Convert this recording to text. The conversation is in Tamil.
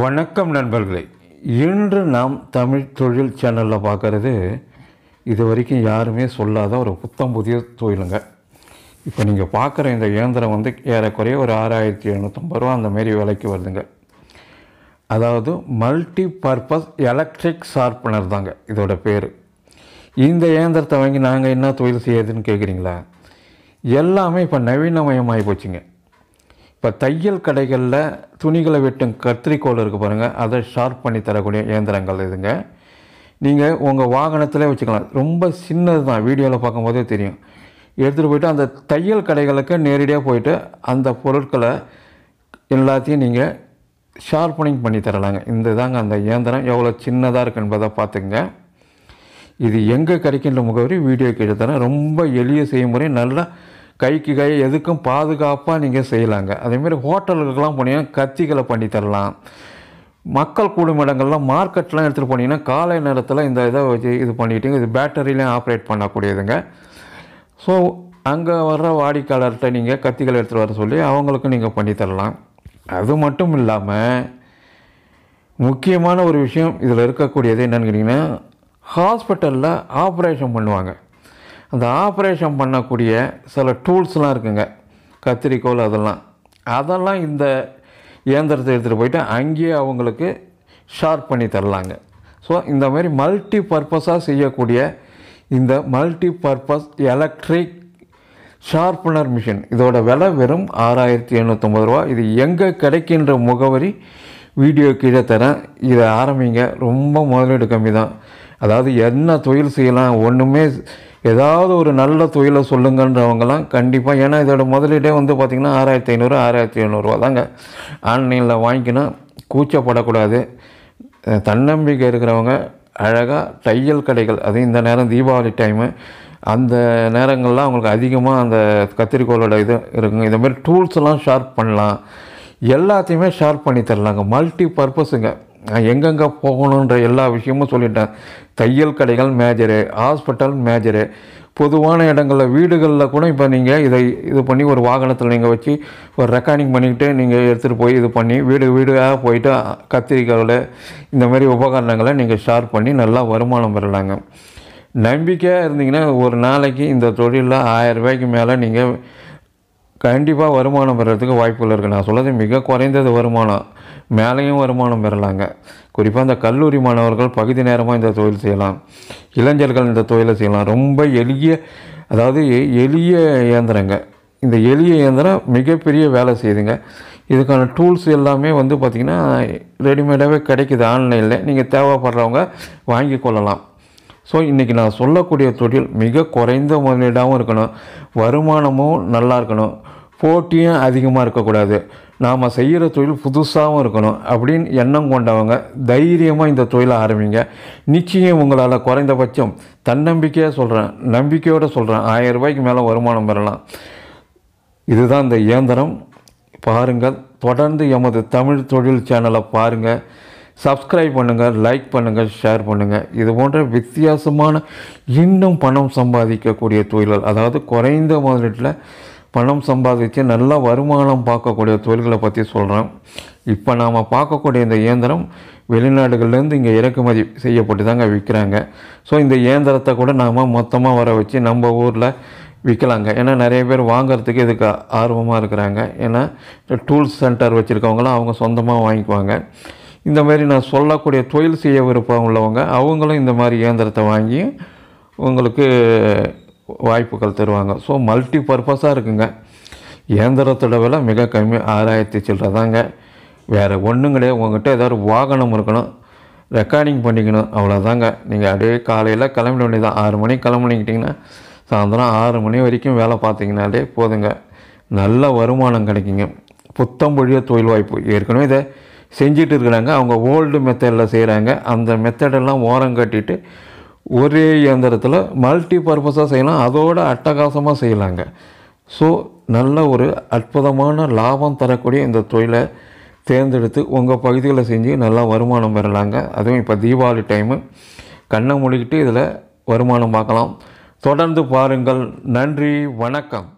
வணக்கம் நண்பர்களே இன்று நாம் தமிழ் தொழில் சேனலில் பார்க்குறது இது வரைக்கும் யாருமே சொல்லாத ஒரு புத்தம் புதிய தொழிலுங்க இப்போ நீங்கள் பார்க்குற இந்த இயந்திரம் வந்து ஏறக்குறைய ஒரு ஆறாயிரத்தி எழுநூற்றம்பது ரூபா அந்த விலைக்கு வருதுங்க அதாவது மல்டி பர்பஸ் எலக்ட்ரிக் ஷார்ப்பனர் தாங்க இதோட பேர் இந்த இயந்திரத்தை வாங்கி நாங்கள் என்ன தொழில் செய்யறதுன்னு கேட்குறீங்களா எல்லாமே இப்போ நவீனமயமாகி போச்சுங்க இப்போ தையல் கடைகளில் துணிகளை வெட்டும் கத்திரிக்கோள் இருக்குது பாருங்கள் அதை ஷார்ப் பண்ணி தரக்கூடிய இயந்திரங்கள் இதுங்க நீங்கள் உங்கள் வாகனத்திலே வச்சுக்கலாம் ரொம்ப சின்னது தான் வீடியோவில் பார்க்கும்போதே தெரியும் எடுத்துகிட்டு போயிட்டு அந்த தையல் கடைகளுக்கு நேரடியாக போயிட்டு அந்த பொருட்களை எல்லாத்தையும் நீங்கள் ஷார்ப்பனிங் பண்ணி தரலாங்க இந்த தாங்க அந்த இயந்திரம் எவ்வளோ சின்னதாக இருக்கு என்பதை பார்த்துங்க இது எங்கே கிடைக்கின்ற முகவரி வீடியோ கேட்டு தரேன் ரொம்ப எளிய செய்யும் முறை நல்லா கைக்கு கை எதுக்கும் பாதுகாப்பாக நீங்கள் செய்யலாங்க அதேமாரி ஹோட்டலுக்கெல்லாம் போனீங்கன்னா கத்திகளை பண்ணி தரலாம் மக்கள் கூடும் இடங்கள்லாம் மார்க்கெட்லாம் எடுத்துகிட்டு போனீங்கன்னா காலை நேரத்தில் இந்த இதை வச்சு இது பண்ணிக்கிட்டீங்க இது பேட்டரியிலையும் ஆப்ரேட் பண்ணக்கூடியதுங்க ஸோ அங்கே வர்ற வாடிக்கையாளர்கிட்ட நீங்கள் கத்திகள் எடுத்துகிட்டு வர சொல்லி அவங்களுக்கும் நீங்கள் பண்ணித்தரலாம் அது மட்டும் இல்லாமல் முக்கியமான ஒரு விஷயம் இதில் இருக்கக்கூடியது என்னென்னு கேட்டிங்கன்னா ஹாஸ்பிட்டலில் ஆப்ரேஷன் பண்ணுவாங்க அந்த ஆப்ரேஷன் பண்ணக்கூடிய சில டூல்ஸ்லாம் இருக்குங்க கத்திரிக்கோல் அதெல்லாம் அதெல்லாம் இந்த இயந்திரத்தை எடுத்துகிட்டு போயிட்டு அங்கேயே அவங்களுக்கு ஷார்ப் பண்ணி தரலாங்க ஸோ இந்த மாதிரி மல்டி பர்பஸாக செய்யக்கூடிய இந்த multi purpose electric sharpener machine இதோட விலை வெறும் ஆறாயிரத்தி எழுநூற்றம்பது ரூபா இது எங்கே கிடைக்கின்ற முகவரி வீடியோ கீழே தரேன் இதை ஆரம்பிங்க ரொம்ப முதலீடு கம்மி தான் அதாவது என்ன தொழில் செய்யலாம் ஒன்றுமே ஏதாவது ஒரு நல்ல தொழிலை சொல்லுங்கன்றவங்கலாம் கண்டிப்பாக ஏன்னா இதோட முதலீடே வந்து பார்த்திங்கன்னா ஆறாயிரத்தி ஐநூறு ஆறாயிரத்தி எழுநூறுவா தாங்க ஆன்லைனில் வாங்கினா கூச்சப்படக்கூடாது தன்னம்பிக்கை இருக்கிறவங்க அழகாக தையல் கடைகள் அது இந்த நேரம் தீபாவளி டைமு அந்த நேரங்கள்லாம் அவங்களுக்கு அதிகமாக அந்த கத்திரிக்கோளோட இது இருக்குங்க இந்தமாதிரி டூல்ஸ்லாம் ஷார்ப் பண்ணலாம் எல்லாத்தையுமே ஷார்ப் பண்ணி தரலாங்க மல்டி பர்பஸுங்க நான் எங்கெங்கே போகணுன்ற எல்லா விஷயமும் சொல்லிட்டேன் தையல் கடைகள் மேஜரு ஹாஸ்பிட்டல் மேஜரு பொதுவான இடங்களில் வீடுகளில் கூட இப்போ நீங்கள் இதை இது பண்ணி ஒரு வாகனத்தில் நீங்கள் வச்சு ஒரு ரெக்கார்டிங் பண்ணிக்கிட்டு நீங்கள் எடுத்துகிட்டு போய் இது பண்ணி வீடு வீடாக போயிட்டு கத்திரிக்காயில் இந்த மாதிரி உபகரணங்களை நீங்கள் ஷேர் பண்ணி நல்லா வருமானம் பெறலாங்க நம்பிக்கையாக இருந்தீங்கன்னா ஒரு நாளைக்கு இந்த தொழிலில் ஆயிரம் ரூபாய்க்கு மேலே நீங்கள் கண்டிப்பாக வருமானம் பெறதுக்கு வாய்ப்புகள் இருக்குது நான் சொல்லது மிக குறைந்தது வருமானம் மேலேயும் வருமானம் பெறலாங்க குறிப்பாக இந்த கல்லூரி மாணவர்கள் பகுதி நேரமாக இந்த தொழில் செய்யலாம் இளைஞர்கள் இந்த தொழிலை செய்யலாம் ரொம்ப எளிய அதாவது எளிய இயந்திரங்க இந்த எளிய இயந்திரம் மிகப்பெரிய வேலை செய்யுதுங்க இதுக்கான டூல்ஸ் எல்லாமே வந்து பார்த்திங்கன்னா ரெடிமேடாகவே கிடைக்குது ஆன்லைனில் நீங்கள் தேவைப்படுறவங்க வாங்கி கொள்ளலாம் ஸோ இன்றைக்கி நான் சொல்லக்கூடிய தொழில் மிக குறைந்த முதலீடாகவும் இருக்கணும் வருமானமும் நல்லா இருக்கணும் போட்டியும் அதிகமாக இருக்கக்கூடாது நாம் செய்கிற தொழில் புதுசாகவும் இருக்கணும் அப்படின்னு எண்ணம் கொண்டவங்க தைரியமாக இந்த தொழிலை ஆரம்பிங்க நிச்சயம் உங்களால் குறைந்தபட்சம் தன்னம்பிக்கையாக சொல்கிறேன் நம்பிக்கையோடு சொல்கிறேன் ஆயிரம் ரூபாய்க்கு மேலே வருமானம் பெறலாம் இதுதான் இந்த இயந்திரம் பாருங்கள் தொடர்ந்து எமது தமிழ் தொழில் சேனலை பாருங்கள் சப்ஸ்கிரைப் பண்ணுங்கள் லைக் பண்ணுங்கள் ஷேர் பண்ணுங்கள் இது போன்ற வித்தியாசமான இன்னும் பணம் சம்பாதிக்கக்கூடிய தொழில்கள் அதாவது குறைந்த முதலீட்டில் பணம் சம்பாதிச்சு நல்ல வருமானம் பார்க்கக்கூடிய தொழில்களை பற்றி சொல்கிறோம் இப்போ நாம் பார்க்கக்கூடிய இந்த இயந்திரம் வெளிநாடுகள்லேருந்து இங்கே இறக்குமதி செய்யப்பட்டு தாங்க விற்கிறாங்க ஸோ இந்த இயந்திரத்தை கூட நாம் மொத்தமாக வர வச்சு நம்ம ஊரில் விற்கலாங்க ஏன்னா நிறைய பேர் வாங்கிறதுக்கு இதுக்கு ஆர்வமாக இருக்கிறாங்க ஏன்னா டூல்ஸ் சென்டர் வச்சுருக்கவங்களாம் அவங்க சொந்தமாக வாங்கிக்குவாங்க இந்த மாதிரி நான் சொல்லக்கூடிய தொழில் செய்ய விருப்பம் உள்ளவங்க அவங்களும் இந்த மாதிரி இயந்திரத்தை வாங்கி உங்களுக்கு வாய்ப்புகள் தருவாங்க ஸோ மல்டி பர்பஸாக இருக்குங்க இயந்திரத்தோட விலை மிக கம்மி ஆறாயிரத்தி சில்லற தாங்க வேறு ஒன்றும் கிடையாது உங்கள்கிட்ட ஏதாவது வாகனம் இருக்கணும் ரெக்கார்டிங் பண்ணிக்கணும் அவ்வளோதாங்க நீங்கள் அப்படியே காலையில் கிளம்பிட வேண்டியதான் ஆறு மணிக்கு கிளம்புனிக்கிட்டிங்கன்னா சாயந்தரம் ஆறு மணி வரைக்கும் வேலை பார்த்தீங்கனாலே போதுங்க நல்ல வருமானம் கிடைக்குங்க புத்தம்பொழிய தொழில் வாய்ப்பு ஏற்கனவே இதை செஞ்சுட்டு இருக்கிறாங்க அவங்க ஓல்டு மெத்தடில் செய்கிறாங்க அந்த மெத்தடெல்லாம் ஓரம் கட்டிட்டு ஒரே இயந்திரத்தில் மல்டி பர்பஸாக செய்யலாம் அதோட அட்டகாசமாக செய்யலாங்க ஸோ நல்ல ஒரு அற்புதமான லாபம் தரக்கூடிய இந்த தொழிலை தேர்ந்தெடுத்து உங்கள் பகுதியில் செஞ்சு நல்லா வருமானம் பெறலாங்க அதுவும் இப்போ தீபாவளி டைமு கண்ணை மூடிக்கிட்டு இதில் வருமானம் பார்க்கலாம் தொடர்ந்து பாருங்கள் நன்றி வணக்கம்